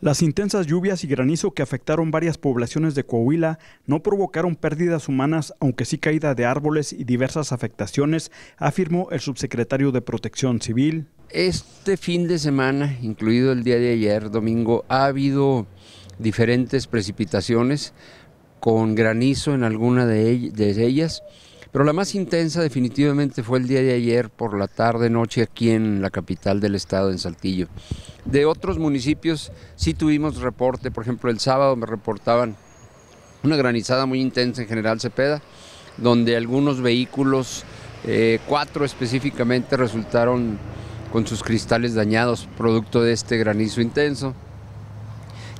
Las intensas lluvias y granizo que afectaron varias poblaciones de Coahuila no provocaron pérdidas humanas, aunque sí caída de árboles y diversas afectaciones, afirmó el subsecretario de Protección Civil. Este fin de semana, incluido el día de ayer, domingo, ha habido diferentes precipitaciones con granizo en alguna de ellas pero la más intensa definitivamente fue el día de ayer por la tarde noche aquí en la capital del estado, en Saltillo. De otros municipios sí tuvimos reporte, por ejemplo el sábado me reportaban una granizada muy intensa en General Cepeda, donde algunos vehículos, eh, cuatro específicamente, resultaron con sus cristales dañados producto de este granizo intenso.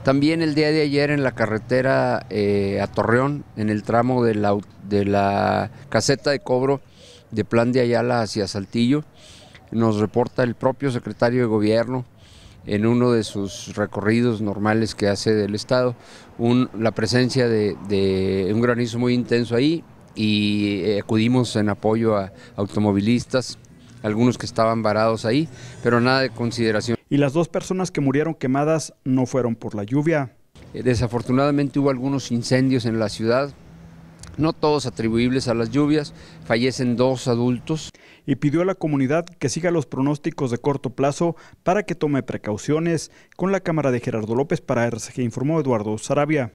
También el día de ayer en la carretera eh, a Torreón, en el tramo de la, caseta de cobro de Plan de Ayala hacia Saltillo, nos reporta el propio secretario de gobierno en uno de sus recorridos normales que hace del Estado, la presencia de, de, un granizo muy intenso ahí y eh, acudimos en apoyo a automovilistas, algunos que estaban varados ahí, pero nada de consideración. Y las dos personas que murieron quemadas no fueron por la lluvia. Eh, desafortunadamente hubo algunos incendios en la ciudad, no todos atribuibles a las lluvias, fallecen dos adultos. Y pidió a la comunidad que siga los pronósticos de corto plazo para que tome precauciones. Con la cámara de Gerardo López para RCG informó Eduardo Sarabia.